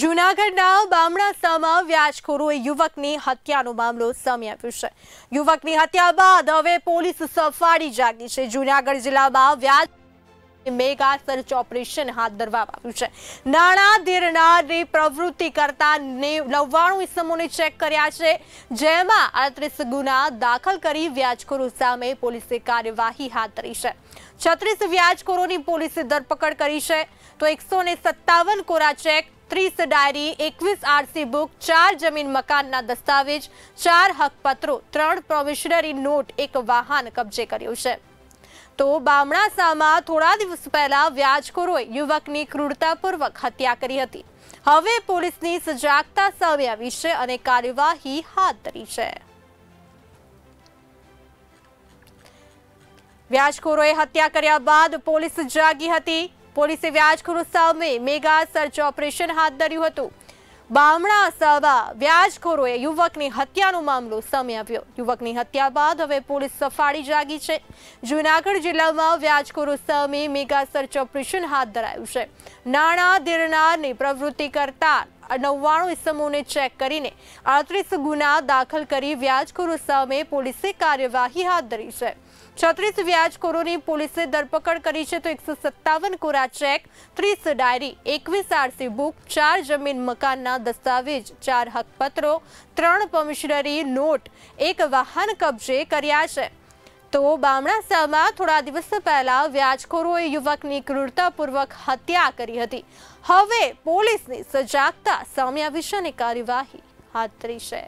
જૂનાગઢના બામણાસામાં વ્યાજખોરોએ યુવકની હત્યાનો મામલો સામે આવ્યો છે યુવકની હત્યા બાદ હવે પોલીસ સફાળી જાગી છે જૂનાગઢ જિલ્લામાં વ્યાજ મેગા સર્ચ ઓપરેશન હાથ ધરવામાં આવ્યું છે નાણાં ધીરનારની પ્રવૃત્તિ કરતા નવ્વાણું ઇસમોને ચેક કર્યા છે જેમાં અડત્રીસ ગુના દાખલ કરી વ્યાજખોરો સામે પોલીસે કાર્યવાહી હાથ ધરી છે છત્રીસ વ્યાજખોરોની પોલીસે ધરપકડ કરી છે તો એકસો કોરા ચેક ત્રીસ ડાયરી એકવીસ આરસી બુક ચાર જમીન મકાનના દસ્તાવેજ ચાર હકપત્રો ત્રણ પ્રોમિશનરી નોટ એક વાહન કબજે કર્યું છે તો બામણાસામાં થોડા દિવસ પહેલા વ્યાજખોરોએ યુવકની ક્રૂરતાપૂર્વક હત્યા કરી હતી હવે પોલીસની સજાગતા સામે આવી છે અને કાર્યવાહી હાથ ધરી છે વ્યાજખોરોએ હત્યા કર્યા બાદ પોલીસ જાગી હતી પોલીસે વ્યાજખોરો સામે મેગા સર્ચ ઓપરેશન હાથ ધર્યું હતું બામણા સાવા વ્યાજખોરોએ યુવકની હત્યાનો મામલો સામે આવ્યો યુવકની હત્યા બાદ હવે પોલીસ સફાળી જાગી છે જૂનાગઢ જિલ્લામાં વ્યાજખોરો સામે મેગા સર્ચ ઓપરેશન હાથ ધરાયું છે નાણાં ધીરનારની પ્રવૃત્તિ કરતા નવ્વાણું ઇસમોને ચેક કરીને આડત્રીસ ગુના દાખલ કરી વ્યાજખોરો સામે પોલીસે કાર્યવાહી હાથ ધરી છે છત્રીસ વ્યાજખોરોની પોલીસે ધરપકડ કરી છે તો એકસો સત્તાવન કોરા ચેક ત્રીસ ડાયરી એકવીસ આરસી બુક ચાર જમીન મકાનના દસ્તાવેજ ચાર હકપત્રો ત્રણ કમિશનરી નોટ એક વાહન કબજે કર્યા છે તો બામણાસામાં થોડા દિવસ પહેલા વ્યાજખોરોએ યુવકની ક્રૂરતાપૂર્વક હત્યા કરી હતી હવે પોલીસની સજાગતા સામે આવી છે અને કાર્યવાહી હાથ ધરી છે